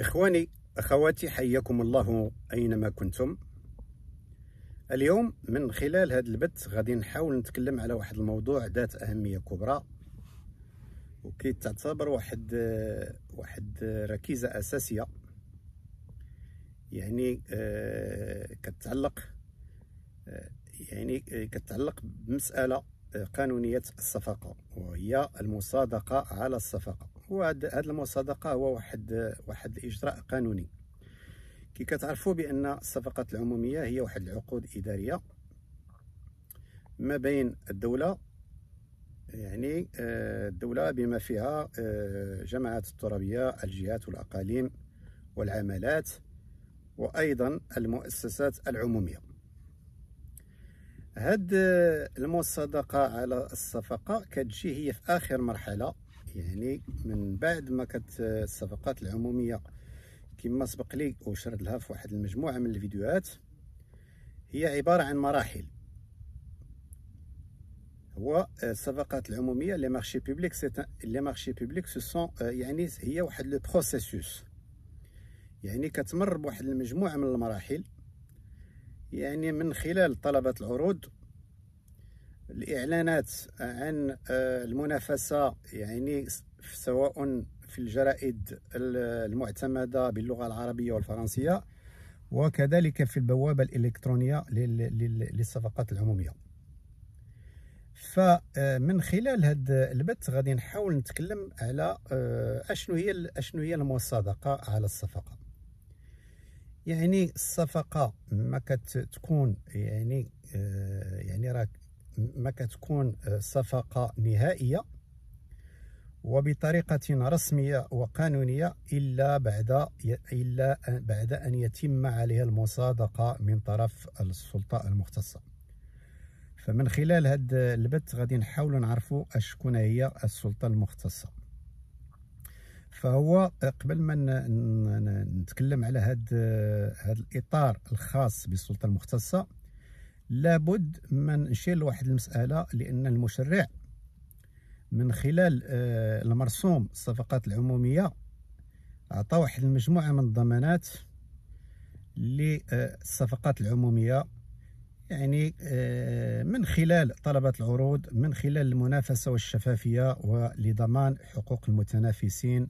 إخواني أخواتي حياكم الله أينما كنتم اليوم من خلال هذا البث غادي نحاول نتكلم على واحد الموضوع ذات أهمية كبرى وكي تعتبر واحد واحد ركيزة أساسية يعني آه، كتعلق آه، يعني آه، كتعلق بمسألة قانونية الصفقة وهي المصادقة على الصفقة وهاد هاد المصادقه هو واحد واحد الاجراء قانوني كي كتعرفوا بان الصفقات العموميه هي واحد العقود اداريه ما بين الدوله يعني آه، الدوله بما فيها آه، جماعات الترابيه الجهات والاقاليم والعمالات وايضا المؤسسات العموميه هاد آه، المصادقه على الصفقه كتجي هي في اخر مرحله يعني من بعد ما كانت الصفقات العموميه كما سبق لي وشرد لها في واحد المجموعه من الفيديوهات هي عباره عن مراحل هو آه، الصفقات العموميه لي مارشي بوبليك لي مارشي بوبليك سو يعني هي واحد لو بروسيسوس يعني كتمر بواحد المجموعه من المراحل يعني من خلال طلبات العروض الاعلانات عن آه، المنافسه يعني سواء في الجرائد المعتمده باللغه العربيه والفرنسيه وكذلك في البوابه الالكترونيه للصفقات العموميه فمن آه، خلال هذا البث غادي نحاول نتكلم على آه، اشنو هي اشنو هي المصادقه على الصفقه يعني الصفقه ما كتكون يعني يعني راك ما كتكون آه، صفقة نهائية وبطريقة رسمية وقانونية إلا بعد إلا بعد أن يتم عليها المصادقة من طرف السلطة المختصة فمن خلال هذا البث غادي نحاولوا نعرفوا أشكون هي السلطة المختصة فهو آه، قبل ما نتكلم على هذا آه، الإطار الخاص بالسلطة المختصة لابد ما نشير لواحد المساله لان المشرع من خلال آه، المرسوم الصفقات العموميه عطى واحد المجموعه من الضمانات للصفقات العموميه يعني آه، من خلال طلبة العروض من خلال المنافسة والشفافية ولضمان حقوق المتنافسين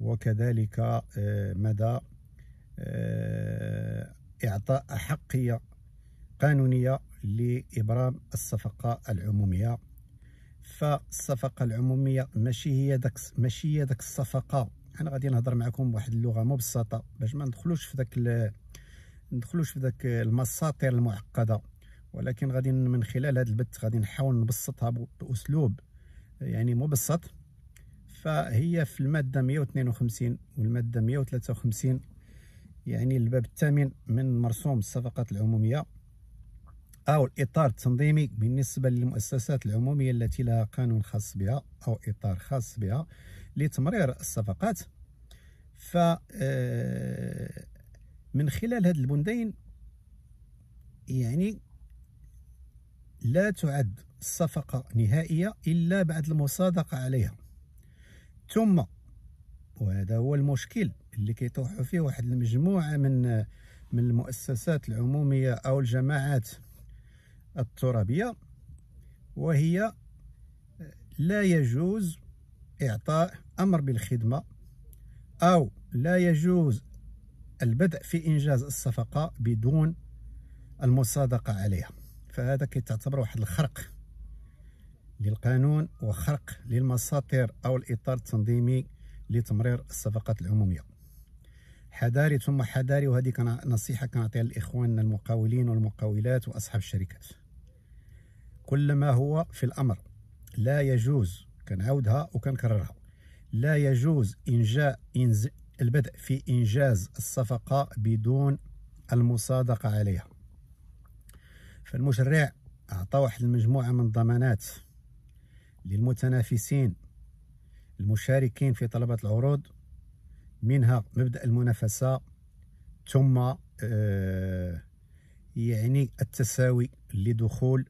وكذلك آه، مدى إعطاء أحقية قانونية لإبرام الصفقة العمومية فالصفقة العمومية ماشي هي داك ماشي هي داك الصفقة أنا غادي نهضر معكم بواحد اللغة مبسطة باش ما ندخلوش في داك ال... ندخلوش في داك المساطير المعقدة ولكن غادي من خلال هذا البث غادي نحاول نبسطها بأسلوب يعني مبسط فهي في المادة 152 والمادة 153 يعني الباب الثامن من مرسوم الصفقات العمومية أو الإطار التنظيمي بالنسبة للمؤسسات العمومية التي لها قانون خاص بها أو إطار خاص بها لتمرير الصفقات ف آه، من خلال هذا البندين يعني لا تعد الصفقة نهائية إلا بعد المصادقة عليها ثم وهذا هو المشكل اللي كيطوحوا فيه واحد المجموعة من آه، من المؤسسات العمومية أو الجماعات الترابية وهي لا يجوز إعطاء أمر بالخدمة أو لا يجوز البدء في إنجاز الصفقة بدون المصادقة عليها فهذا كيتعتبر واحد الخرق للقانون وخرق للمساطر أو الإطار التنظيمي لتمرير الصفقات العمومية حذاري ثم حذاري وهذه نصيحة كنعطيها لإخواننا المقاولين والمقاولات وأصحاب الشركات كل ما هو في الأمر لا يجوز كنعاودها وكنكررها لا يجوز إنجاء إنز البدء في إنجاز الصفقة بدون المصادقة عليها فالمشرع أعطى واحد المجموعة من الضمانات للمتنافسين المشاركين في طلبة العروض منها مبدأ المنافسة ثم آه، يعني التساوي لدخول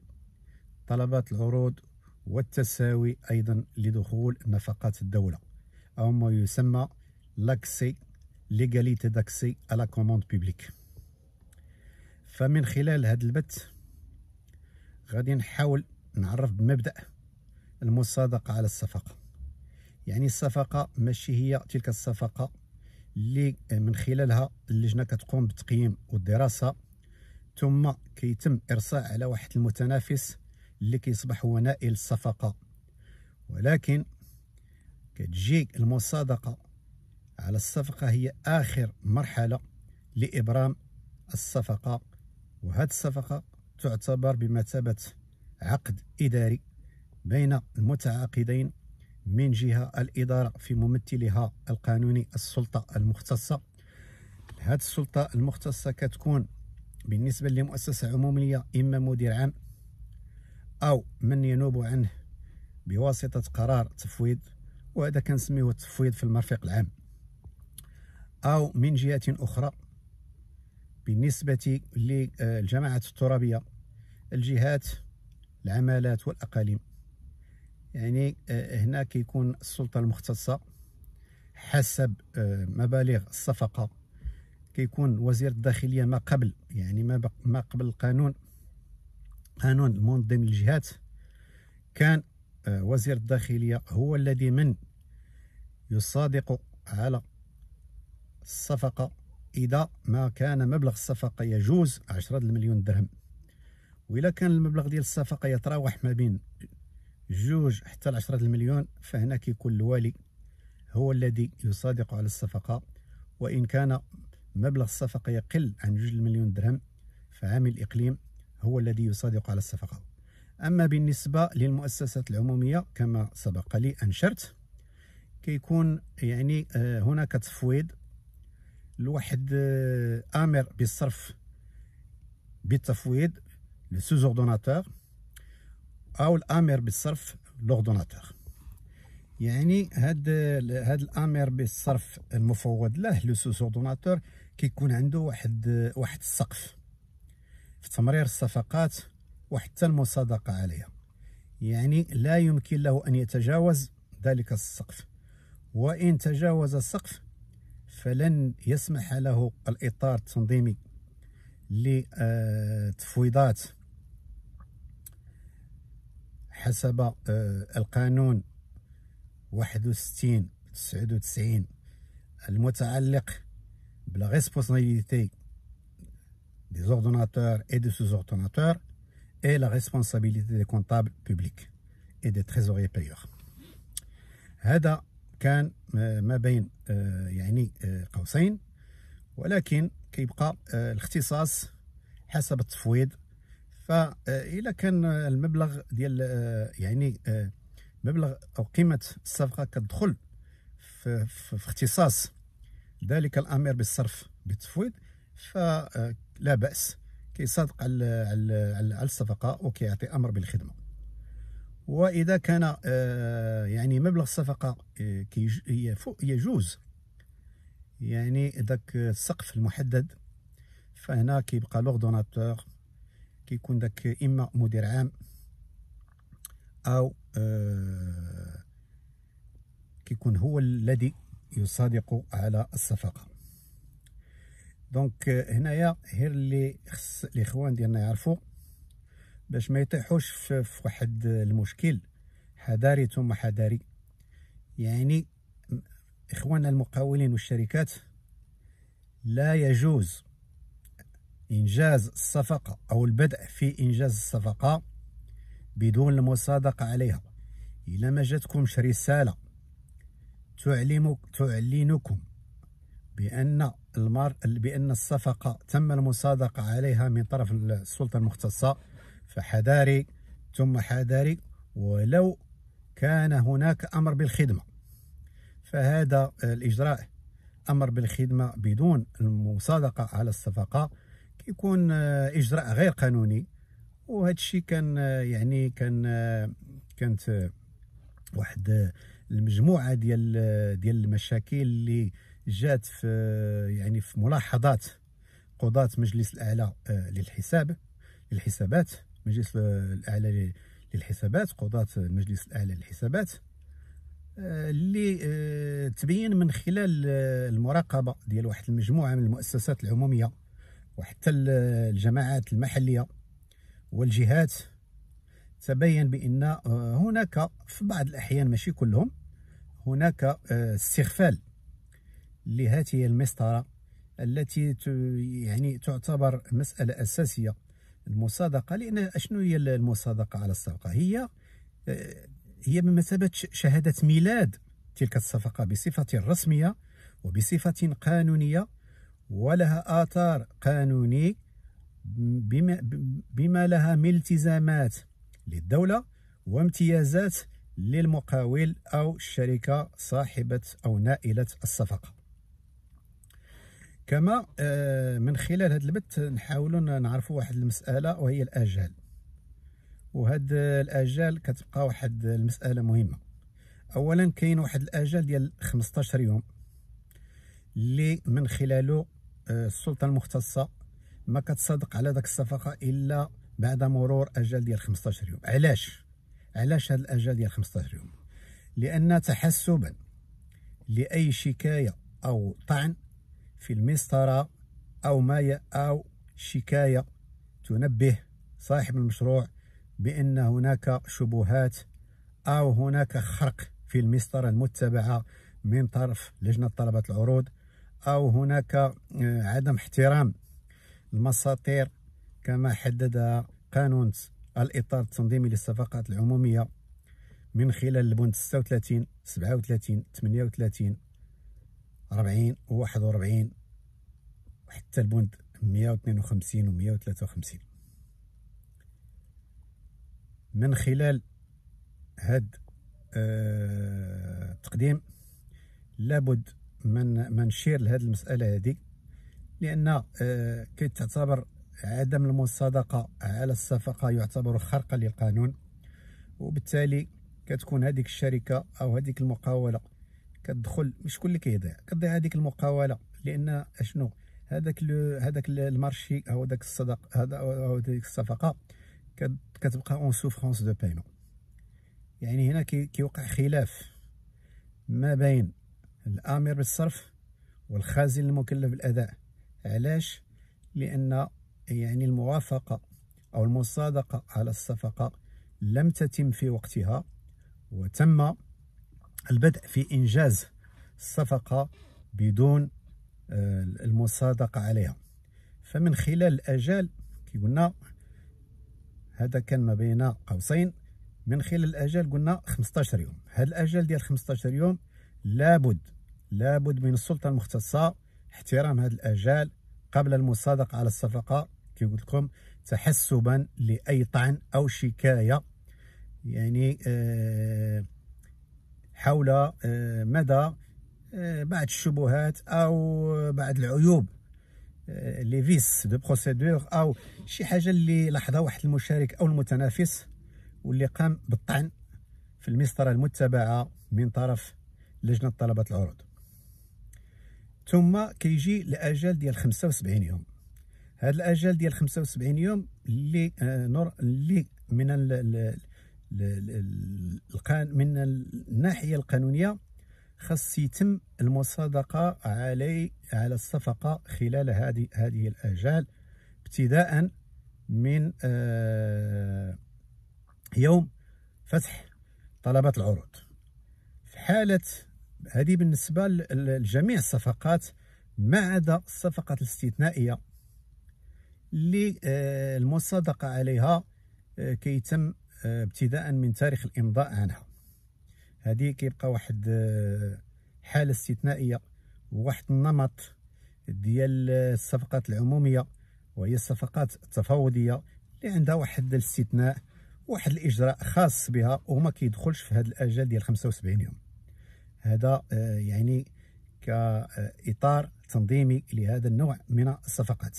طلبات العروض والتساوي أيضا لدخول نفقات الدولة أو ما يسمى لاكسي ليغاليتي داكسي على كوموند بيبليك فمن خلال هذا البث غادي نحاول نعرف بمبدأ المصادقة على الصفقة يعني الصفقة ماشي هي تلك الصفقة اللي من خلالها اللجنة كتقوم بالتقييم والدراسة ثم كيتم إرساء على واحد المتنافس اللي كيصبح هو نائل الصفقة ولكن كتجيك المصادقة على الصفقة هي آخر مرحلة لإبرام الصفقة وهذه الصفقة تعتبر بمثابة عقد إداري بين المتعاقدين من جهة الإدارة في ممثلها القانوني السلطة المختصة هذه السلطة المختصة كتكون بالنسبة لمؤسسة عمومية إما مدير عام أو من ينوب عنه بواسطة قرار تفويض وهذا كنسميه التفويض في المرفق العام أو من جهة أخرى بالنسبة للجماعات الترابية الجهات العمالات والأقاليم يعني آه، هنا كيكون السلطة المختصة حسب آه، مبالغ الصفقة كيكون وزير الداخلية ما قبل يعني ما قبل القانون قانون ضمان ضمن الجهات كان آه، وزير الداخلية هو الذي من يصادق على الصفقة إذا ما كان مبلغ الصفقة يجوز عشرة المليون درهم وإذا كان المبلغ ديال الصفقة يتراوح ما بين جوج حتى العشرة المليون فهنا كيكون الوالي هو الذي يصادق على الصفقة وإن كان مبلغ الصفقة يقل عن جوج المليون درهم فعامل الإقليم هو الذي يصادق على الصفقة أما بالنسبة للمؤسسات العمومية كما سبق لي أن شرت كيكون يعني آه، هناك تفويض لواحد آه، آمر بالصرف بالتفويض لو سوز اوردوناتور أو الآمر بالصرف لوردوناتور يعني هاد هاد الامر بالصرف المفوض له لو سوس اوردوناتور كيكون عنده واحد واحد السقف في تمرير الصفقات وحتى المصادقة عليها يعني لا يمكن له أن يتجاوز ذلك السقف وإن تجاوز السقف فلن يسمح له الإطار التنظيمي لتفويضات حسب آه، القانون 61 99 المتعلق بالريسبونسابيلتي des ordonnateurs et de sous-ordonnateurs et la responsabilité des comptables publics et des trésoriers payeurs هذا كان ما بين آه، يعني آه، قوسين ولكن كيبقى آه، الاختصاص حسب التفويض فإلا كان المبلغ ديال يعني مبلغ أو قيمة الصفقة كتدخل في, في, في اختصاص ذلك الأمر بالصرف بالتفويض ف لا باس كيصادق على على الصفقه وكيعطي امر بالخدمه واذا كان آه، يعني مبلغ الصفقه آه، يجوز يعني ذاك السقف المحدد فهنا كيبقى لوردوناتور كيكون داك اما مدير عام او آه، كيكون هو الذي يصادق على الصفقه دونك آه، هنايا غير اللي خص الاخوان ديالنا يعرفوا باش ما يطيحوش في, واحد آه، المشكل حذاري ثم حذاري يعني اخواننا المقاولين والشركات لا يجوز انجاز الصفقه او البدء في انجاز الصفقه بدون المصادقه عليها الا ما جاتكمش رساله تعلمك تعلنكم بأن المار بأن الصفقة تم المصادقة عليها من طرف السلطة المختصة فحذاري ثم حذاري ولو كان هناك أمر بالخدمة فهذا الإجراء أمر بالخدمة بدون المصادقة على الصفقة كيكون إجراء غير قانوني وهذا الشيء كان يعني كان كانت واحد المجموعة ديال ديال المشاكل اللي جات في يعني في ملاحظات قضاة مجلس الأعلى آه، للحساب للحسابات مجلس آه، الأعلى للحسابات قضاة المجلس الأعلى للحسابات آه، اللي تبين من خلال المراقبة ديال واحد المجموعة من المؤسسات العمومية وحتى الجماعات المحلية والجهات تبين بأن هناك في بعض الأحيان ماشي كلهم هناك استغفال لهذه المسطرة التي يعني تعتبر مسألة أساسية المصادقة لأن شنو هي المصادقة على الصفقة هي آه، هي بمثابة شهادة ميلاد تلك الصفقة بصفة رسمية وبصفة قانونية ولها آثار قانوني بما, بما لها من التزامات للدولة وامتيازات للمقاول أو الشركة صاحبة أو نائلة الصفقة كما آه، من خلال هذا البث نحاول نعرفوا واحد المساله وهي الاجال وهاد الاجال كتبقى واحد المساله مهمه اولا كاين واحد الاجال ديال 15 يوم اللي من خلاله آه، السلطه المختصه ما كتصادق على داك الصفقه الا بعد مرور اجل ديال 15 يوم علاش علاش هاد الاجل ديال 15 يوم لان تحسبا لاي شكايه او طعن في المسطرة أو ما أو شكاية تنبه صاحب المشروع بأن هناك شبهات أو هناك خرق في المسطرة المتبعة من طرف لجنة طلبة العروض أو هناك آه، عدم احترام المساطير كما حددها قانون الإطار التنظيمي للصفقات العمومية من خلال البند 36 37 38 40 و 41 حتى البند 152 و 153 من خلال هاد التقديم آه، لابد من منشير لهاد المسألة هذه لأن آه كتعتبر عدم المصادقة على الصفقة يعتبر خرقا للقانون وبالتالي كتكون هذيك الشركة أو هذيك المقاولة كتدخل شكون اللي كيضيع كتضيع هذيك المقاوله لان اشنو هذاك هذاك المارشي او ذاك الصدق هذا او ديك الصفقه كتبقى اون سوفرونس دو بايمون يعني هنا كيوقع خلاف ما بين الامر بالصرف والخازن المكلف بالاداء علاش لان يعني الموافقه او المصادقه على الصفقه لم تتم في وقتها وتم البدء في إنجاز الصفقة بدون آه، المصادقة عليها فمن خلال الأجال كي قلنا هذا كان ما بين قوسين من خلال الأجال قلنا 15 يوم هذا الأجال ديال 15 يوم لابد لابد من السلطة المختصة احترام هذا الأجال قبل المصادقة على الصفقة كي قلت لكم تحسبا لأي طعن أو شكاية يعني آه حول آه، مدى آه، بعض الشبهات او بعض العيوب آه، لي فيس دو بروسيدور او شي حاجه اللي لاحظها واحد المشارك او المتنافس واللي قام بالطعن في المسطره المتبعه من طرف لجنه طلبه العروض ثم كيجي الاجل ديال 75 يوم هذا الاجل ديال 75 يوم اللي نور اللي من من الناحيه القانونيه خاص يتم المصادقه علي على الصفقه خلال هذه هذه الاجال ابتداء من آه، يوم فتح طلبات العروض في حاله هذه بالنسبه لجميع الصفقات ما عدا الصفقات الاستثنائيه اللي آه، المصادقه عليها آه، كيتم ابتداء من تاريخ الامضاء عنها هذه كيبقى واحد آه، حاله استثنائيه وواحد النمط ديال الصفقات العموميه وهي الصفقات التفاوضيه اللي عندها واحد الاستثناء واحد الاجراء خاص بها وما كيدخلش في هذا الاجل ديال 75 يوم هذا آه، يعني كاطار تنظيمي لهذا النوع من الصفقات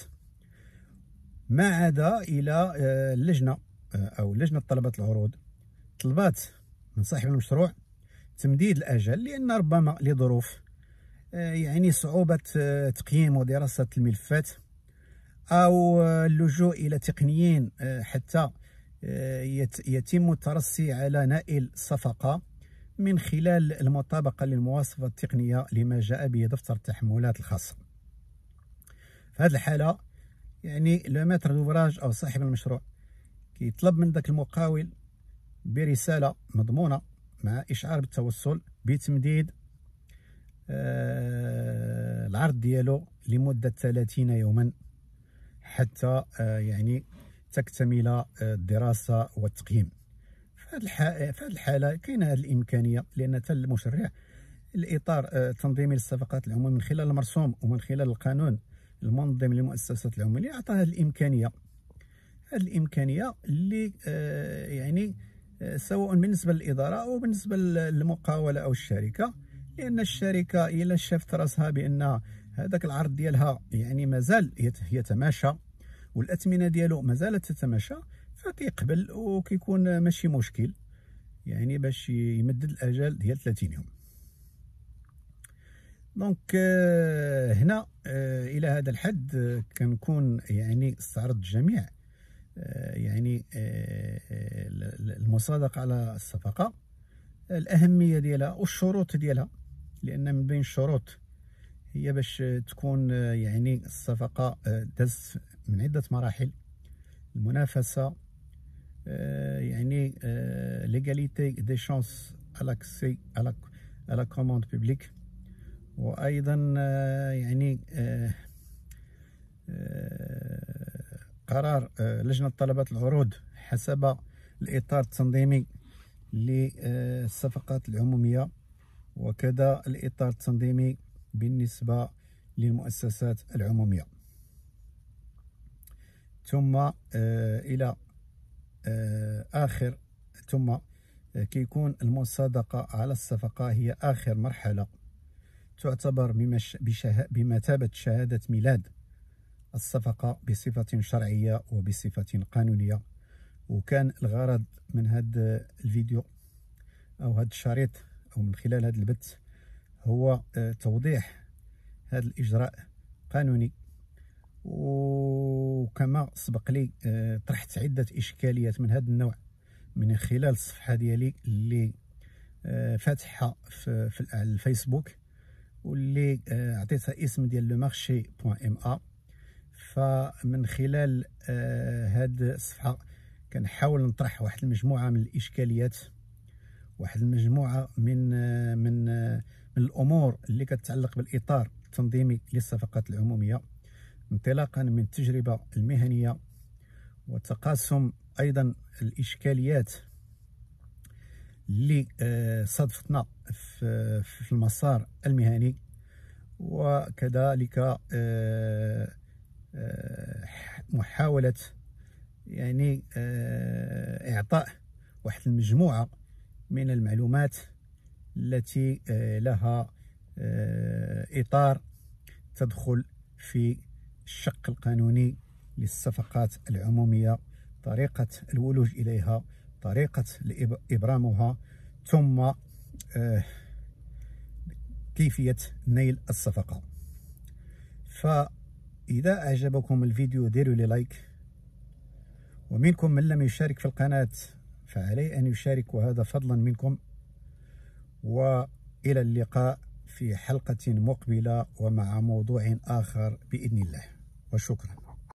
ما عدا الى آه، اللجنه او لجنه طلبات العروض طلبات من صاحب المشروع تمديد الاجل لان ربما لظروف آه، يعني صعوبه آه، تقييم ودراسه الملفات او آه، اللجوء الى تقنيين حتى يتم الترصي على نائل الصفقه من خلال المطابقه للمواصفه التقنيه لما جاء به دفتر التحملات الخاصه في هذه الحاله يعني لو ماتر دوفراج او صاحب المشروع كيطلب من ذاك المقاول برساله مضمونه مع اشعار بالتوصل بتمديد آه العرض ديالو لمده 30 يوما حتى آه يعني تكتمل آه الدراسه والتقييم في هذه الحاله كاينه هذه الامكانيه لان حتى المشرع الاطار التنظيمي آه، للصفقات العموميه من خلال المرسوم ومن خلال القانون المنظم للمؤسسات العموميه عطى هذه الامكانيه الامكانيه اللي آه، يعني آه، سواء بالنسبه للاداره او بالنسبه للمقاوله او الشركه لان الشركه الا شافت راسها بان هذاك العرض ديالها يعني مازال يتماشى والاثمنه ديالو مازالت تتماشى فكيقبل وكيكون ماشي مشكل يعني باش يمدد الاجل ديال 30 يوم دونك آه، هنا الى هذا الحد كنكون يعني استعرضت جميع آه، يعني آه، آه، المصادقه على الصفقه الاهميه ديالها والشروط ديالها لان من بين الشروط هي باش تكون يعني الصفقه دازت من عده مراحل المنافسه يعني ليغاليتي دي شونس الاكسي على على كوموند بيبليك وايضا يعني قرار آه، لجنه طلبات العروض حسب الاطار التنظيمي للصفقات العموميه وكذا الاطار التنظيمي بالنسبه للمؤسسات العموميه ثم آه، الى آه، اخر ثم كيكون المصادقه على الصفقه هي اخر مرحله تعتبر بمثابه شهاده ميلاد الصفقة بصفة شرعية وبصفة قانونية وكان الغرض من هذا الفيديو أو هذا الشريط أو من خلال هذا البث هو آه، توضيح هذا الإجراء قانوني وكما سبق لي آه، طرحت عدة إشكاليات من هذا النوع من خلال الصفحة ديالي اللي آه، فاتحة في الفيسبوك واللي عطيتها اسم ديال لو مارشي بوان ام ا فمن خلال آه، هاد الصفحة كنحاول نطرح واحد المجموعة من الإشكاليات واحد المجموعة من آه، من آه، من الأمور اللي كتعلق بالإطار التنظيمي للصفقات العمومية انطلاقا من التجربة المهنية وتقاسم أيضا الإشكاليات اللي صادفتنا في المسار المهني وكذلك آه، محاولة يعني آه، إعطاء واحد المجموعة من المعلومات التي آه، لها إطار تدخل في الشق القانوني للصفقات العمومية طريقة الولوج إليها طريقة إبرامها ثم كيفية نيل الصفقة ف إذا أعجبكم الفيديو ديروا لي لايك ومنكم من لم يشارك في القناة فعليه أن يشارك وهذا فضلا منكم وإلى اللقاء في حلقة مقبلة ومع موضوع آخر بإذن الله وشكرا